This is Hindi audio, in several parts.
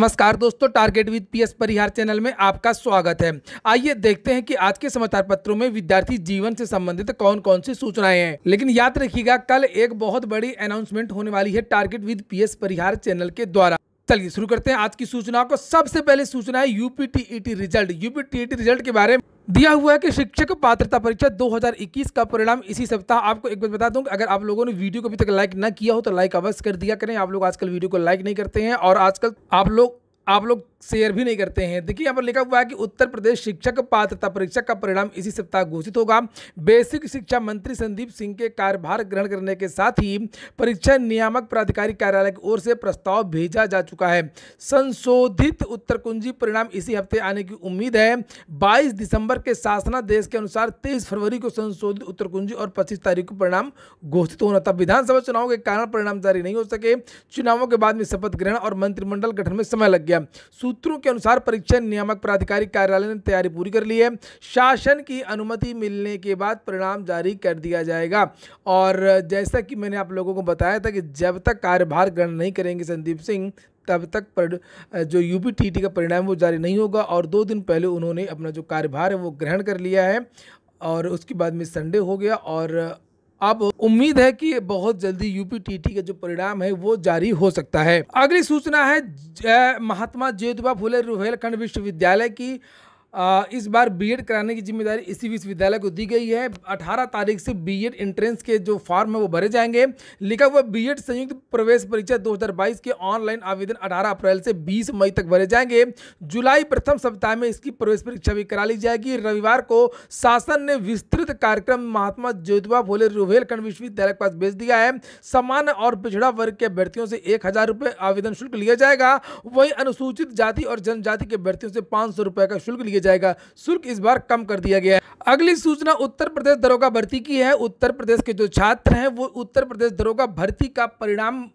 नमस्कार दोस्तों target with PS Parihar channel में आपका स्वागत है आइए देखते हैं कि आज के समाचार पत्रों में विद्यार्थी जीवन से संबंधित कौन कौन सी सूचनाएं हैं लेकिन याद रखिएगा कल एक बहुत बड़ी अनाउंसमेंट होने वाली है target with PS Parihar channel के द्वारा चलिए शुरू करते हैं आज की सूचना को सबसे पहले सूचना है यूपीटीईटी रिजल्ट यूपीटीईटी रिजल्ट के बारे में दिया हुआ है कि शिक्षक पात्रता परीक्षा 2021 का परिणाम इसी सप्ताह आपको एक बार बता दूं अगर आप लोगों ने वीडियो को अभी तक लाइक ना किया हो तो लाइक अवश्य कर दिया करें आप लोग आजकल वीडियो को लाइक नहीं करते हैं और आजकल आप लोग आप लोग शेयर भी नहीं करते हैं देखिए यहाँ पर लिखा हुआ है कि उत्तर प्रदेश शिक्षक पात्रता परीक्षा का परिणाम इसी सप्ताह घोषित होगा बेसिक शिक्षा मंत्री संदीप सिंह के कार्यभार ग्रहण करने के साथ ही परीक्षा नियामक प्राधिकारी कार्यालय की ओर से प्रस्ताव भेजा जा चुका है संशोधित उत्तर कुंजी परिणाम इसी हफ्ते आने की उम्मीद है बाईस दिसंबर के शासनादेश के अनुसार तेईस फरवरी को संशोधित उत्तर कुंजी और पच्चीस तारीख को परिणाम घोषित होना था विधानसभा चुनाव के कारण परिणाम जारी नहीं हो सके चुनावों के बाद में शपथ ग्रहण और मंत्रिमंडल गठन में समय लग गया सूत्रों के अनुसार परीक्षा नियामक प्राधिकारी कार्यालय ने तैयारी पूरी कर ली है शासन की अनुमति मिलने के बाद परिणाम जारी कर दिया जाएगा और जैसा कि मैंने आप लोगों को बताया था कि जब तक कार्यभार ग्रहण नहीं करेंगे संदीप सिंह तब तक पर जो यू पी का परिणाम वो जारी नहीं होगा और दो दिन पहले उन्होंने अपना जो कार्यभार है वो ग्रहण कर लिया है और उसके बाद में संडे हो गया और अब उम्मीद है कि बहुत जल्दी यूपीटीटी का जो परिणाम है वो जारी हो सकता है अगली सूचना है महात्मा ज्योतिबा फुले रुहेलखंड विश्वविद्यालय की इस बार बीएड कराने की जिम्मेदारी इसी विश्वविद्यालय को दी गई है 18 तारीख से बीएड एंट्रेंस के जो फॉर्म है वो भरे जाएंगे लिखा हुआ बीएड संयुक्त प्रवेश परीक्षा 2022 के ऑनलाइन आवेदन 18 अप्रैल से 20 मई तक भरे जाएंगे जुलाई प्रथम सप्ताह में इसकी प्रवेश परीक्षा भी करा ली जाएगी रविवार को शासन ने विस्तृत कार्यक्रम महात्मा ज्योतिबा फुले रुहेलखंड विश्वविद्यालय के पास भेज दिया है सामान्य और पिछड़ा वर्ग के अभ्यर्थियों से एक हज़ार आवेदन शुल्क लिया जाएगा वहीं अनुसूचित जाति और जनजाति के अभ्यर्थियों से पाँच सौ का शुल्क लिया जाएगा शुल्क इस बार कम कर दिया गया है अगली सूचना उत्तर प्रदेश दरोगा भर्ती की है उत्तर प्रदेश के जो छात्र हैं वो उत्तर प्रदेश दरोगा भर्ती का परिणाम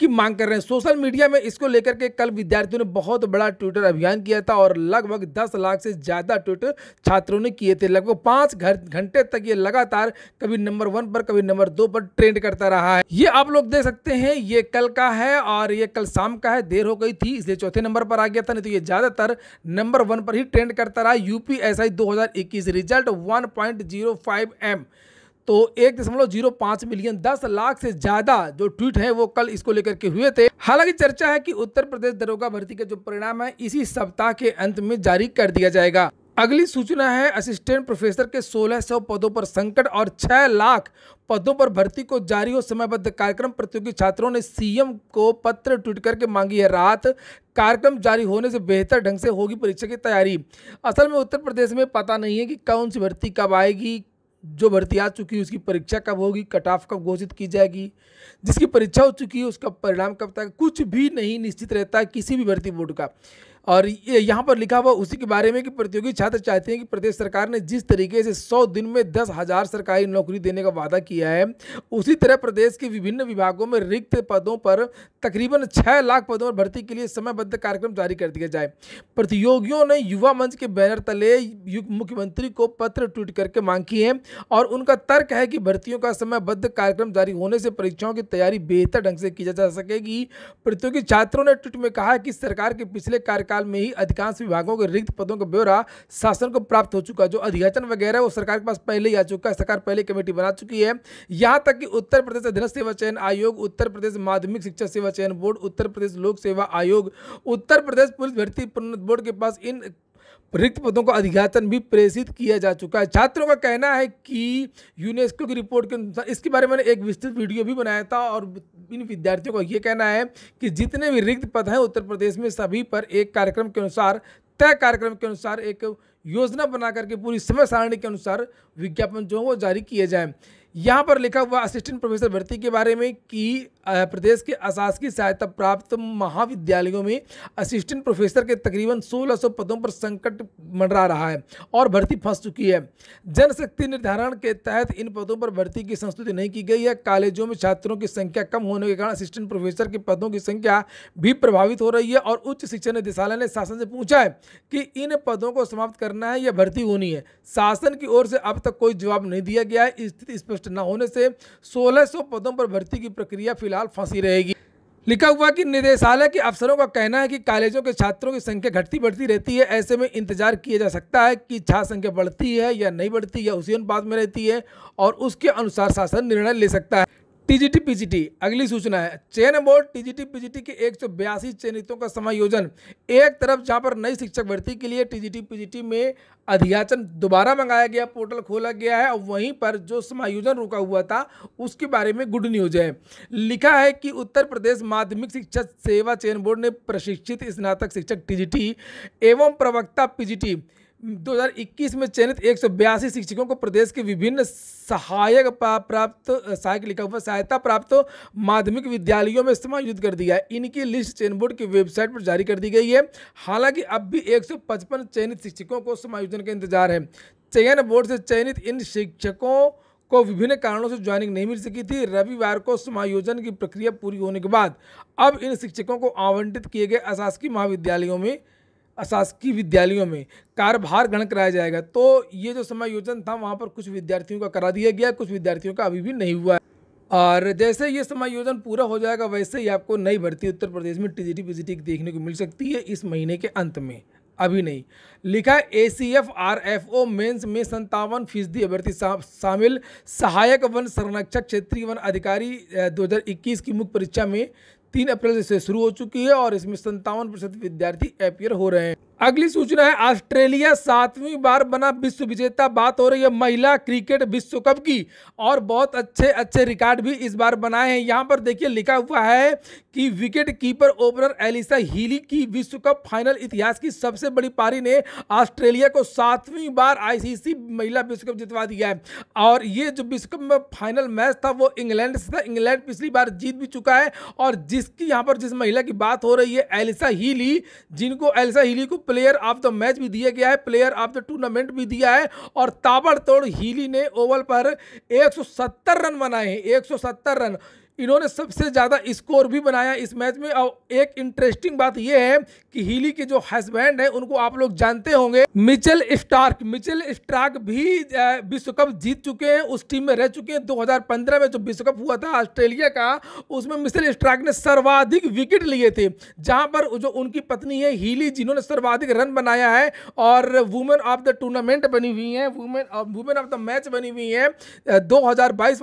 की मांग कर रहे हैं सोशल मीडिया में इसको लेकर के कल विद्यार्थियों ने बहुत बड़ा ट्विटर अभियान किया था और लगभग दस लाख से ज़्यादा ट्विटर छात्रों ने किए थे लगभग पाँच घंटे तक ये लगातार कभी नंबर वन पर कभी नंबर दो पर ट्रेंड करता रहा है ये आप लोग देख सकते हैं ये कल का है और ये कल शाम का है देर हो गई थी इसलिए चौथे नंबर पर आ गया था नहीं तो ये ज़्यादातर नंबर वन पर ही ट्रेंड करता रहा यूपीएसआई 2021 रिजल्ट वन पॉइंट तो एक दशमलव जीरो पाँच मिलियन दस लाख से ज़्यादा जो ट्वीट है वो कल इसको लेकर के हुए थे हालांकि चर्चा है कि उत्तर प्रदेश दरोगा भर्ती का जो परिणाम है इसी सप्ताह के अंत में जारी कर दिया जाएगा अगली सूचना है असिस्टेंट प्रोफेसर के 1600 पदों पर संकट और 6 लाख पदों पर भर्ती को जारी हो समयबद्ध कार्यक्रम प्रतियोगी छात्रों ने सीएम को पत्र ट्वीट करके मांगी है राहत कार्यक्रम जारी होने से बेहतर ढंग से होगी परीक्षा की तैयारी असल में उत्तर प्रदेश में पता नहीं है कि कौन सी भर्ती कब आएगी जो भर्ती आ चुकी है उसकी परीक्षा कब होगी कट ऑफ कब घोषित की जाएगी जिसकी परीक्षा हो चुकी है उसका परिणाम कब तक कुछ भी नहीं निश्चित रहता है किसी भी भर्ती बोर्ड का और ये यहाँ पर लिखा हुआ उसी के बारे में कि प्रतियोगी छात्र चाहते हैं कि प्रदेश सरकार ने जिस तरीके से सौ दिन में दस हज़ार सरकारी नौकरी देने का वादा किया है उसी तरह प्रदेश के विभिन्न विभागों में रिक्त पदों पर तकरीबन छः लाख पदों पर भर्ती के लिए समयबद्ध कार्यक्रम जारी कर दिया जाए प्रतियोगियों ने युवा मंच के बैनर तले मुख्यमंत्री को पत्र ट्वीट करके मांग की है और उनका तर्क है कि भर्तियों का समयबद्ध कार्यक्रम जारी होने से परीक्षाओं की तैयारी बेहतर ढंग से की जा सकेगी प्रतियोगी छात्रों ने ट्वीट में कहा कि सरकार के पिछले कार्यकाल कार्यकाल में ही अधिकांश विभागों के रिक्त पदों का ब्यौरा शासन को प्राप्त हो चुका जो अधिवेशन वगैरह वो सरकार के पास पहले ही आ चुका है सरकार पहले कमेटी बना चुकी है यहाँ तक कि उत्तर प्रदेश अधीनस्थ सेवा चयन आयोग उत्तर प्रदेश माध्यमिक शिक्षा सेवा चयन बोर्ड उत्तर प्रदेश लोक सेवा आयोग उत्तर प्रदेश पुलिस भर्ती बोर्ड के पास इन रिक्त पदों का अधिघातन भी प्रेषित किया जा चुका है छात्रों का कहना है कि यूनेस्को की रिपोर्ट के अनुसार इसके बारे में एक विस्तृत वीडियो भी बनाया था और इन विद्यार्थियों का ये कहना है कि जितने भी रिक्त पद हैं उत्तर प्रदेश में सभी पर एक कार्यक्रम के अनुसार तय कार्यक्रम के अनुसार एक योजना बना करके पूरी समय सारणी के अनुसार विज्ञापन जो है वो जारी किए जाएँ यहाँ पर लिखा हुआ असिस्टेंट प्रोफेसर भर्ती के बारे में कि प्रदेश के अशासकीय सहायता प्राप्त महाविद्यालयों में असिस्टेंट प्रोफेसर के तकरीबन 1600 पदों पर संकट मंडरा रहा है और भर्ती फंस चुकी है जनशक्ति निर्धारण के तहत इन पदों पर भर्ती की संस्तुति नहीं की गई है कॉलेजों में छात्रों की संख्या कम होने के कारण असिस्टेंट प्रोफेसर के पदों की संख्या भी प्रभावित हो रही है और उच्च शिक्षा निदेशालय ने शासन से पूछा है कि इन पदों को समाप्त करना है या भर्ती होनी है शासन की ओर से अब तक कोई जवाब नहीं दिया गया है स्थिति स्पष्ट पोस्ट न होने से 1600 पदों पर भर्ती की प्रक्रिया फिलहाल फंसी रहेगी लिखा हुआ कि निदेशालय के अफसरों का कहना है कि कॉलेजों के छात्रों की संख्या घटती बढ़ती रहती है ऐसे में इंतजार किया जा सकता है कि छात्र संख्या बढ़ती है या नहीं बढ़ती या उसी अनुपात में रहती है और उसके अनुसार शासन निर्णय ले सकता है टीजीटी पीजीटी अगली सूचना है चयन बोर्ड टीजीटी पीजीटी के एक सौ बयासी चयनितों का समायोजन एक तरफ जहां पर नई शिक्षक भर्ती के लिए टीजीटी पीजीटी में अध्याचन दोबारा मंगाया गया पोर्टल खोला गया है और वहीं पर जो समायोजन रुका हुआ था उसके बारे में गुड न्यूज है लिखा है कि उत्तर प्रदेश माध्यमिक शिक्षा सेवा चयन बोर्ड ने प्रशिक्षित स्नातक शिक्षक टी एवं प्रवक्ता पी 2021 में चयनित एक शिक्षकों को प्रदेश के विभिन्न सहायक प्राप्त सहायक लिखा हुआ सहायता प्राप्त माध्यमिक विद्यालयों में समायोजित कर दिया है इनकी लिस्ट चयन बोर्ड की वेबसाइट पर जारी कर दी गई है हालांकि अब भी 155 चयनित शिक्षकों को समायोजन का इंतजार है चयन बोर्ड से चयनित इन शिक्षकों को विभिन्न कारणों से ज्वाइनिंग नहीं मिल सकी थी रविवार को समायोजन की प्रक्रिया पूरी होने के बाद अब इन शिक्षकों को आवंटित किए गए अशासकीय महाविद्यालयों में अशासकीय विद्यालयों में कार्यभार ग्रहण कराया जाएगा तो ये जो समायोजन था वहाँ पर कुछ विद्यार्थियों का करा दिया गया कुछ विद्यार्थियों का अभी भी नहीं हुआ है और जैसे ये समायोजन पूरा हो जाएगा वैसे ही आपको नई भर्ती उत्तर प्रदेश में टीजीटी पीजीटी देखने को मिल सकती है इस महीने के अंत में अभी नहीं लिखा A C F R F O mains में संतावन फीसदी अभ्यर्थी शामिल सहायक वन संरक्षक क्षेत्रीय वन अधिकारी 2021 की मुख्य परीक्षा में तीन अप्रैल से शुरू हो चुकी है और इसमें संतावन प्रतिशत विद्यार्थी अपियर हो रहे हैं अगली सूचना है ऑस्ट्रेलिया सातवीं बार बना विश्व विजेता बात हो रही है महिला क्रिकेट विश्व कप की और बहुत अच्छे अच्छे रिकॉर्ड भी इस बार बनाए हैं यहाँ पर देखिए लिखा हुआ है कि wicket keeper opener Alyssa Healy की विश्व कप फाइनल इतिहास की सबसे बड़ी पारी ने ऑस्ट्रेलिया को सातवीं बार आईसीसी महिला विश्व कप जितवा दिया है और ये जो विश्व कप फाइनल मैच था वो इंग्लैंड से था इंग्लैंड पिछली बार जीत भी चुका है और जिसकी यहाँ पर जिस महिला की बात हो रही है एलिसा हीली जिनको एलिसा हीली को प्लेयर ऑफ द मैच भी दिया गया है प्लेयर ऑफ द टूर्नामेंट भी दिया है और ताबड़तोड़ हीली ने ओवल पर 170 रन बनाए हैं 170 रन इन्होंने सबसे ज़्यादा स्कोर भी बनाया इस मैच में और एक इंटरेस्टिंग बात यह है कि हीली के जो हस्बैंड है उनको आप लोग जानते होंगे मिचेल स्टार्क मिचेल स्टार्क भी विश्व कप जीत चुके हैं उस टीम में रह चुके हैं 2015 में जो विश्व कप हुआ था ऑस्ट्रेलिया का उसमें मिचेल स्टार्क ने सर्वाधिक विकेट लिए थे जहाँ पर जो उनकी पत्नी है हीली जिन्होंने सर्वाधिक रन बनाया है और वुमेन ऑफ द टूर्नामेंट बनी हुई हैं women women of the match बनी हुई हैं दो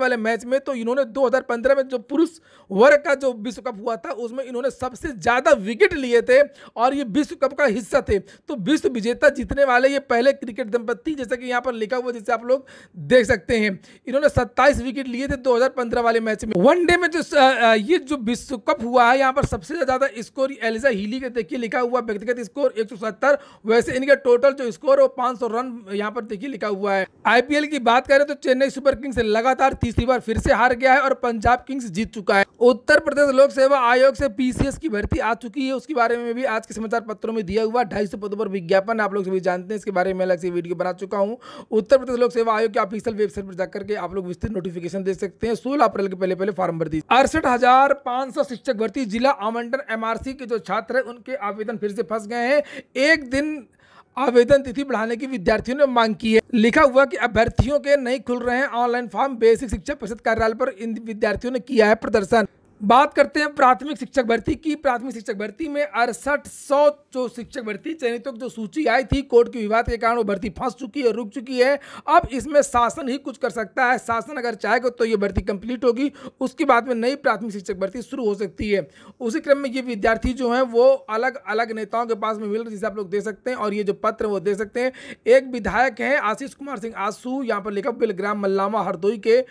वाले मैच में तो इन्होंने दो में जो पुरुष वर्ग का जो विश्व कप हुआ था उसमें इन्होंने सबसे ज़्यादा विकेट लिए थे और ये विश्व कप का हिस्सा थे तो विश्व विजेता जीतने वाले ये पहले क्रिकेट दंपत्ति जैसा कि यहाँ पर लिखा हुआ जैसे आप लोग देख सकते हैं इन्होंने सत्ताईस विकेट लिए थे 2015 वाले मैच में वनडे में जो ये जो विश्व कप हुआ है यहाँ पर सबसे ज़्यादा स्कोर एलिजा हीली के देखिए लिखा हुआ व्यक्तिगत स्कोर एक वैसे इनके टोटल जो स्कोर है पाँच रन यहाँ पर देखिए लिखा हुआ है आईपीएल की बात करें तो चेन्नई सुपर किंग्स लगातार तीसरी बार फिर से हार गया है और पंजाब किंग्स जीत चुका है उत्तर प्रदेश लोक सेवा आयोग से पीसीएस की भर्ती आ चुकी है उसके बारे में भी आज के समाचार पत्रों में दिया हुआ ढाई सौ पदों पर विज्ञापन आप लोग सभी जानते हैं इसके बारे में अलग से वीडियो बना चुका हूँ उत्तर प्रदेश लोक सेवा आयोग के ऑफिसियल वेबसाइट पर जाकर के आप लोग विस्तृत नोटिफिकेशन दे सकते हैं सोलह अप्रैल के पहले पहले फॉर्म भर दी अड़सठ हजार सौ शिक्षक भर्ती जिला आवंटन एमआरसी के जो छात्र है उनके आवेदन फिर से फंस गए हैं एक दिन आवेदन तिथि बढ़ाने की विद्यार्थियों ने मांग की है लिखा हुआ कि अभ्यर्थियों के नहीं खुल रहे हैं ऑनलाइन फॉर्म बेसिक शिक्षा परिषद कार्यालय पर इन विद्यार्थियों ने किया है प्रदर्शन बात करते हैं प्राथमिक शिक्षक भर्ती की प्राथमिक शिक्षक भर्ती में अड़सठ सौ जो शिक्षक भर्ती चयनितों की जो सूची आई थी कोर्ट के विवाद के कारण वो भर्ती फंस चुकी है रुक चुकी है अब इसमें शासन ही कुछ कर सकता है शासन अगर चाहेगा तो ये भर्ती कंप्लीट होगी उसके बाद में नई प्राथमिक शिक्षक भर्ती शुरू हो सकती है उसी क्रम में ये विद्यार्थी जो हैं वो अलग अलग नेताओं के पास में मिल जिसे आप लोग दे सकते हैं और ये जो पत्र वो दे सकते हैं एक विधायक हैं आशीष कुमार सिंह आसू यहाँ पर लिखा बिलग्राम मल्लामा हरदोई के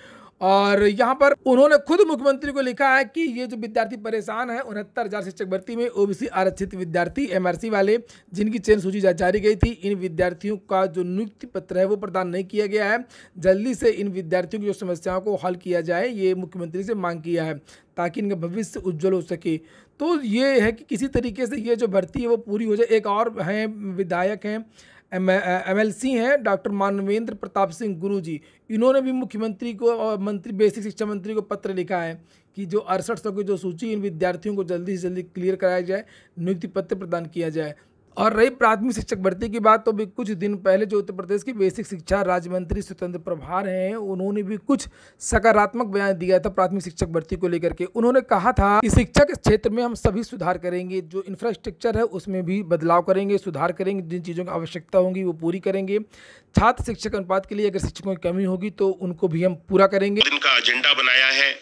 और यहाँ पर उन्होंने खुद मुख्यमंत्री को लिखा है कि ये जो विद्यार्थी परेशान है उनहत्तर हज़ार शिक्षक भर्ती में ओबीसी आरक्षित विद्यार्थी एमआरसी वाले जिनकी चयन सूची जारी गई थी इन विद्यार्थियों का जो नियुक्ति पत्र है वो प्रदान नहीं किया गया है जल्दी से इन विद्यार्थियों की जो समस्याओं को हल किया जाए ये मुख्यमंत्री से मांग किया है ताकि इनका भविष्य उज्ज्वल हो सके तो ये है कि किसी तरीके से ये जो भर्ती है वो पूरी हो जाए एक और हैं विधायक हैं एम एल सी हैं डॉक्टर मानवेंद्र प्रताप सिंह गुरु जी इन्होंने भी मुख्यमंत्री को और मंत्री बेसिक शिक्षा मंत्री को पत्र लिखा है कि जो अड़सठ सौ की जो सूची इन विद्यार्थियों को जल्दी से जल्दी क्लियर कराया जाए नियुक्ति पत्र प्रदान किया जाए और रही प्राथमिक शिक्षक भर्ती की बात तो भी कुछ दिन पहले जो उत्तर प्रदेश की बेसिक शिक्षा राज्य मंत्री स्वतंत्र प्रभार हैं उन्होंने भी कुछ सकारात्मक बयान दिया था प्राथमिक शिक्षक भर्ती को लेकर के उन्होंने कहा था कि शिक्षा के क्षेत्र में हम सभी सुधार करेंगे जो इंफ्रास्ट्रक्चर है उसमें भी बदलाव करेंगे सुधार करेंगे जिन चीज़ों की आवश्यकता होगी वो पूरी करेंगे छात्र शिक्षक अनुपात के लिए अगर शिक्षकों की कमी होगी तो उनको भी हम पूरा करेंगे दिन का एजेंडा बनाया है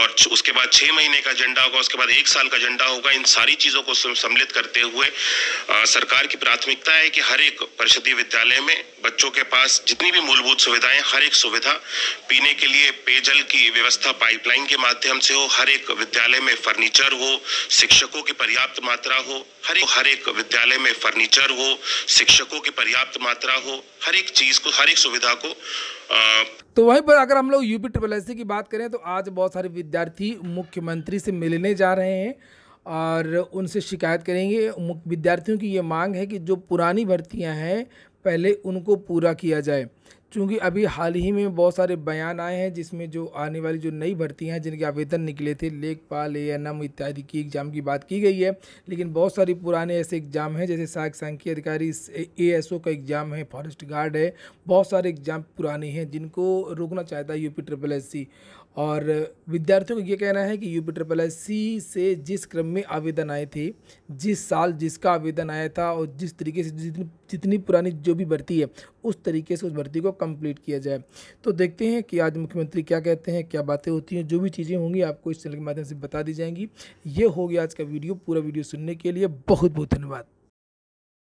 और उसके बाद छह महीने का एजेंडा होगा उसके बाद एक साल का एजेंडा होगा इन सारी चीज़ों को सम्मिलित करते हुए सरकार की प्राथमिकता है कि हर एक परिषदीय विद्यालय में बच्चों के पास जितनी भी मूलभूत सुविधाएं हर एक सुविधा पीने के लिए पेयजल की व्यवस्था पाइपलाइन के माध्यम से हो हर एक विद्यालय में फर्नीचर हो शिक्षकों की पर्याप्त मात्रा हो हर एक हर एक विद्यालय में फर्नीचर हो शिक्षकों की पर्याप्त मात्रा हो हर एक चीज को हर एक सुविधा को आ... तो वहीं पर अगर हम लोग यूपी ट्रिपल एस की बात करें तो आज बहुत सारे विद्यार्थी मुख्यमंत्री से मिलने जा रहे हैं और उनसे शिकायत करेंगे विद्यार्थियों की ये मांग है कि जो पुरानी भर्तियां हैं पहले उनको पूरा किया जाए क्योंकि अभी हाल ही में बहुत सारे बयान आए हैं जिसमें जो आने वाली जो नई भर्तियां हैं जिनके आवेदन निकले थे लेखपाल ए एन एम इत्यादि की एग्ज़ाम की बात की गई है लेकिन बहुत सारी पुराने ऐसे एग्ज़ाम हैं जैसे सहायक सांख्यिकी अधिकारी ए एस ओ का एग्ज़ाम है फॉरेस्ट गार्ड है बहुत सारे एग्ज़ाम पुराने हैं जिनको रोकना चाहता है यूपी ट्रिपल एस सी और विद्यार्थियों को ये कहना है कि U P triple S C से जिस क्रम में आवेदन आए थे जिस साल जिसका आवेदन आया था और जिस तरीके से जितनी जितनी पुरानी जो भी भर्ती है उस तरीके से उस भर्ती को कंप्लीट किया जाए तो देखते हैं कि आज मुख्यमंत्री क्या कहते हैं क्या बातें होती हैं जो भी चीज़ें होंगी आपको इस चैनल के माध्यम से बता दी जाएंगी ये हो गया आज का वीडियो पूरा वीडियो सुनने के लिए बहुत बहुत धन्यवाद